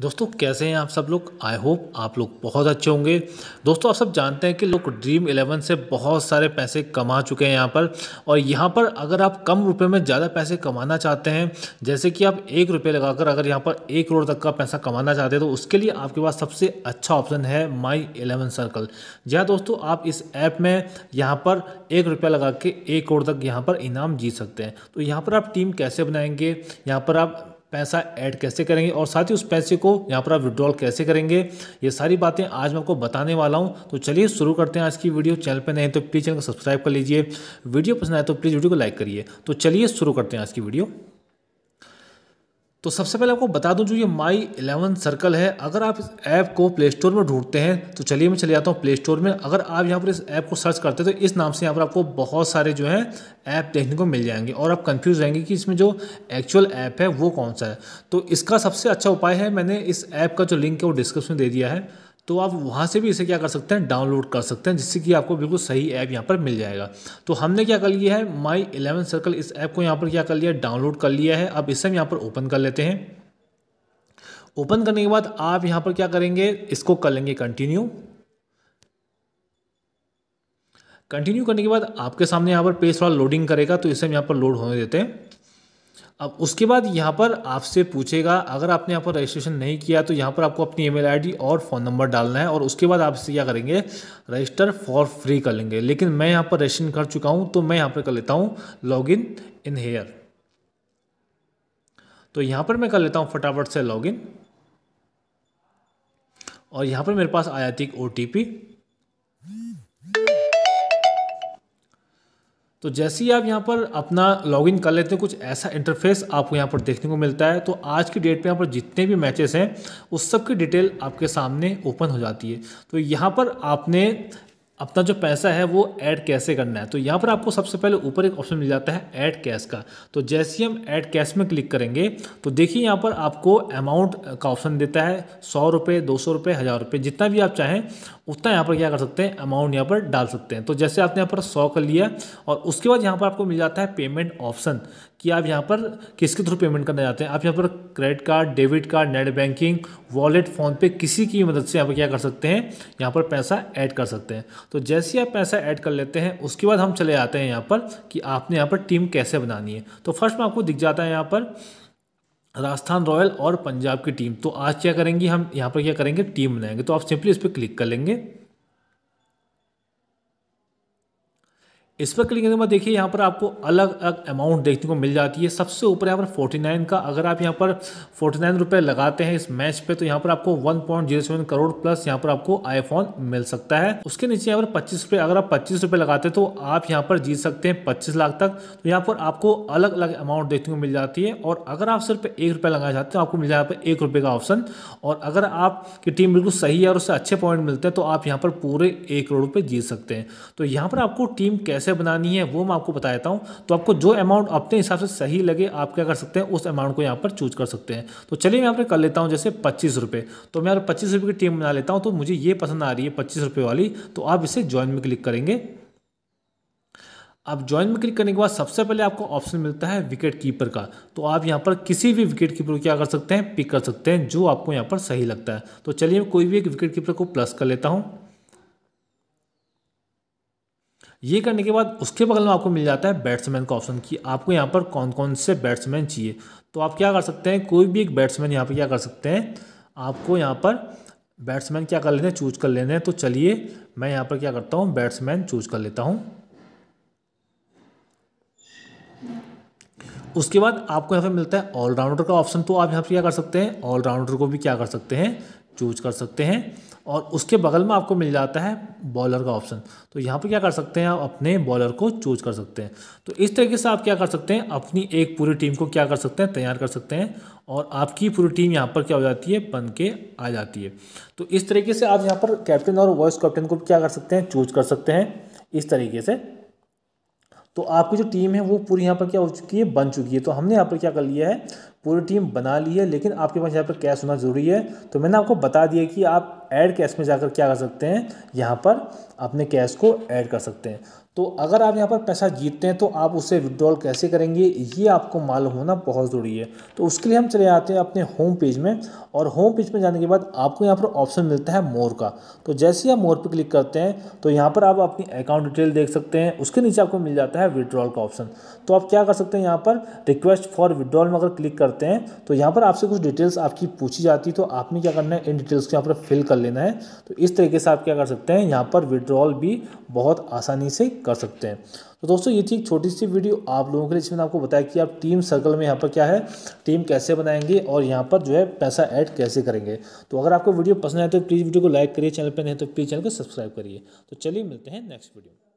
दोस्तों कैसे हैं आप सब लोग आई होप आप लोग बहुत अच्छे होंगे दोस्तों आप सब जानते हैं कि लोग ड्रीम इलेवन से बहुत सारे पैसे कमा चुके हैं यहाँ पर और यहाँ पर अगर आप कम रुपए में ज़्यादा पैसे कमाना चाहते हैं जैसे कि आप एक रुपये लगाकर अगर यहाँ पर एक करोड़ तक का पैसा कमाना चाहते हैं तो उसके लिए आपके पास सबसे अच्छा ऑप्शन है माई एलेवन सर्कल जी हाँ दोस्तों आप इस ऐप में यहाँ पर एक रुपया लगा के एक करोड़ तक यहाँ पर इनाम जीत सकते हैं तो यहाँ पर आप टीम कैसे बनाएंगे यहाँ पर आप पैसा ऐड कैसे करेंगे और साथ ही उस पैसे को यहाँ पर आप विड्रॉल कैसे करेंगे ये सारी बातें आज मैं आपको बताने वाला हूँ तो चलिए शुरू करते हैं आज की वीडियो चैनल पर नहीं तो प्लीज़ चैनल को सब्सक्राइब कर लीजिए वीडियो पसंद आए तो प्लीज़ वीडियो को लाइक करिए तो चलिए शुरू करते हैं आज की वीडियो तो सबसे पहले आपको बता दूं जो ये माई इलेवन सर्कल है अगर आप इस ऐप को प्ले स्टोर में ढूंढते हैं तो चलिए मैं चले जाता हूँ प्ले स्टोर में अगर आप यहाँ पर इस ऐप को सर्च करते हैं तो इस नाम से यहाँ पर आपको बहुत सारे जो हैं ऐप देखने को मिल जाएंगे और आप कंफ्यूज रहेंगे कि इसमें जो एक्चुअल ऐप है वो कौन सा है तो इसका सबसे अच्छा उपाय है मैंने इस ऐप का जो लिंक है वो डिस्क्रिप्शन दे दिया है तो आप वहाँ से भी इसे क्या कर सकते हैं डाउनलोड कर सकते हैं जिससे कि आपको बिल्कुल सही ऐप यहाँ पर मिल जाएगा तो हमने क्या कर लिया है माई इलेवन सर्कल इस ऐप को यहाँ पर क्या कर लिया डाउनलोड कर लिया है अब इसे हम यहाँ पर ओपन कर लेते हैं ओपन करने के बाद आप यहाँ पर क्या करेंगे इसको कर लेंगे कंटिन्यू कंटिन्यू करने के बाद आपके सामने यहाँ पर पेज थोड़ा लोडिंग करेगा तो इसे हम यहाँ पर लोड होने देते हैं अब उसके बाद यहाँ पर आपसे पूछेगा अगर आपने यहाँ पर रजिस्ट्रेशन नहीं किया तो यहाँ पर आपको अपनी ईमेल आईडी और फ़ोन नंबर डालना है और उसके बाद आपसे क्या करेंगे रजिस्टर फॉर फ्री कर लेंगे लेकिन मैं यहाँ पर रजिस्ट्रेशन कर चुका हूँ तो मैं यहाँ पर कर लेता हूँ लॉग इन इन हेयर तो यहाँ पर मैं कर लेता हूँ फटाफट से लॉग इन और यहाँ पर मेरे पास आया थी ओ एक ओ तो जैसे ही आप यहाँ पर अपना लॉगिन कर लेते हैं कुछ ऐसा इंटरफेस आपको यहाँ पर देखने को मिलता है तो आज की डेट पे यहाँ पर जितने भी मैचेस हैं उस सब की डिटेल आपके सामने ओपन हो जाती है तो यहाँ पर आपने अपना जो पैसा है वो ऐड कैसे करना है तो यहाँ पर आपको सबसे पहले ऊपर एक ऑप्शन मिल जाता है ऐड कैश का तो जैसे ही हम ऐड कैश में क्लिक करेंगे तो देखिए यहाँ पर आपको अमाउंट का ऑप्शन देता है सौ रुपये दो सौ रुपये हज़ार रुपये जितना भी आप चाहें उतना यहाँ पर क्या कर सकते हैं अमाउंट यहाँ पर डाल सकते हैं तो जैसे आपने यहाँ पर सौ कर लिया और उसके बाद यहाँ पर आपको मिल जाता है पेमेंट ऑप्शन कि आप यहाँ पर किसके थ्रू पेमेंट करना चाहते हैं आप यहाँ पर credit card debit card net banking wallet PhonePe किसी की मदद से यहाँ पर क्या कर सकते हैं यहाँ पर पैसा ऐड कर सकते हैं तो जैसे ही आप पैसा ऐड कर लेते हैं उसके बाद हम चले जाते हैं यहाँ पर कि आपने यहाँ पर टीम कैसे बनानी है तो फर्स्ट में आपको दिख जाता है यहाँ पर राजस्थान रॉयल और पंजाब की टीम तो आज क्या करेंगी हम यहाँ पर क्या करेंगे टीम बनाएंगे तो आप सिंपली इस पर क्लिक कर लेंगे इस पर क्लिक करने के बाद देखिए यहाँ पर आपको अलग अलग अमाउंट देखने को मिल जाती है सबसे ऊपर यहाँ पर 49 का अगर आप यहाँ पर 49 रुपए लगाते हैं इस मैच पे तो यहाँ पर आपको 1.07 करोड़ प्लस यहाँ पर आपको आईफोन मिल सकता है उसके नीचे यहाँ पर पच्चीस रुपये अगर आप पच्चीस रुपए लगाते हैं तो आप यहाँ पर जीत सकते हैं पच्चीस लाख तक तो यहाँ पर आपको अलग अलग अमाउंट देखने को मिल जाती है और अगर आप सिर्फ एक रुपये लगाना चाहते हो आपको मिल जाए पर एक रुपये का ऑप्शन और अगर आपकी टीम बिल्कुल सही है और उससे अच्छे पॉइंट मिलते हैं तो आप यहाँ पर पूरे एक करोड़ रुपये जीत सकते हैं तो यहाँ पर आपको टीम कैसे कैसे बनानी है वो मैं आपको बता देता हूँ तो आपको जो अमाउंट अपने हिसाब से सही लगे आप क्या कर सकते हैं उस अमाउंट को यहाँ पर चूज कर सकते हैं तो चलिए मैं यहाँ पर कर लेता हूँ जैसे पच्चीस रुपये तो मैं यहाँ पच्चीस रुपये की टीम बना लेता हूँ तो मुझे ये पसंद आ रही है पच्चीस रुपये वाली तो आप इसे ज्वाइन में क्लिक करेंगे अब ज्वाइन में क्लिक करने के बाद सबसे पहले आपको ऑप्शन मिलता है विकेट कीपर का तो आप यहाँ पर किसी भी विकेट कीपर को क्या कर सकते हैं पिक कर सकते हैं जो आपको यहाँ पर सही लगता है तो चलिए मैं कोई भी एक विकेट कीपर को प्लस कर लेता हूँ ये करने के बाद उसके बगल में आपको मिल जाता है बैट्समैन का ऑप्शन कि आपको यहाँ पर कौन कौन से बैट्समैन चाहिए तो आप क्या कर सकते हैं कोई भी एक बैट्समैन यहाँ पर क्या कर सकते हैं आपको यहाँ पर बैट्समैन क्या कर लेते हैं चूज कर लेते हैं तो चलिए मैं यहाँ पर क्या करता हूँ बैट्समैन चूज कर लेता हूँ उसके बाद आपको यहाँ पर मिलता है ऑलराउंडर का ऑप्शन तो आप यहाँ पर क्या कर सकते हैं ऑलराउंडर को भी क्या कर सकते हैं चूज कर सकते हैं और उसके बगल में आपको मिल जाता है बॉलर का ऑप्शन तो यहाँ पे क्या कर सकते हैं आप अपने बॉलर को चूज कर सकते हैं तो इस तरीके से आप क्या कर सकते हैं अपनी एक पूरी टीम को क्या कर सकते हैं तैयार कर सकते हैं और आपकी पूरी टीम यहाँ पर क्या हो जाती है बन के आ जाती है तो इस तरीके से आप यहाँ पर कैप्टन और वाइस कैप्टन को क्या कर सकते हैं चूज कर सकते हैं इस तरीके से तो आपकी जो टीम है वो पूरी यहाँ पर क्या हो चुकी है बन चुकी है तो हमने यहाँ पर क्या कर लिया है पूरी टीम बना ली है लेकिन आपके पास यहाँ पर कैश होना ज़रूरी है तो मैंने आपको बता दिया कि आप ऐड कैश में जाकर क्या कर सकते हैं यहाँ पर अपने कैश को ऐड कर सकते हैं तो अगर आप यहाँ पर पैसा जीतते हैं तो आप उसे विड्रॉल कैसे करेंगे ये आपको मालूम होना बहुत ज़रूरी है तो उसके लिए हम चले जाते हैं अपने होम पेज में और होम पेज में जाने के बाद आपको यहाँ पर ऑप्शन मिलता है मोर का तो जैसे ही आप मोर पर क्लिक करते हैं तो यहाँ पर आप अपनी अकाउंट डिटेल देख सकते हैं उसके नीचे आपको मिल जाता है विड्रॉल का ऑप्शन तो आप क्या कर सकते हैं यहाँ पर रिक्वेस्ट फॉर विड्रॉल में अगर क्लिक करते हैं तो यहाँ पर आपसे कुछ डिटेल्स आपकी पूछी जाती है तो आपने क्या करना है इन डिटेल्स को यहाँ पर फिल कर लेना है तो इस तरीके से आप क्या कर सकते हैं यहाँ पर विड्रॉल भी बहुत आसानी से कर सकते हैं तो दोस्तों ये थी एक छोटी सी वीडियो आप लोगों के लिए जिसमें आपको बताया कि आप टीम सर्कल में यहाँ पर क्या है टीम कैसे बनाएंगे और यहाँ पर जो है पैसा ऐड कैसे करेंगे तो अगर आपको वीडियो पसंद आए तो प्लीज़ वीडियो को लाइक करिए चैनल पर नहीं तो प्लीज़ चैनल को सब्सक्राइब करिए तो चलिए मिलते हैं नेक्स्ट वीडियो में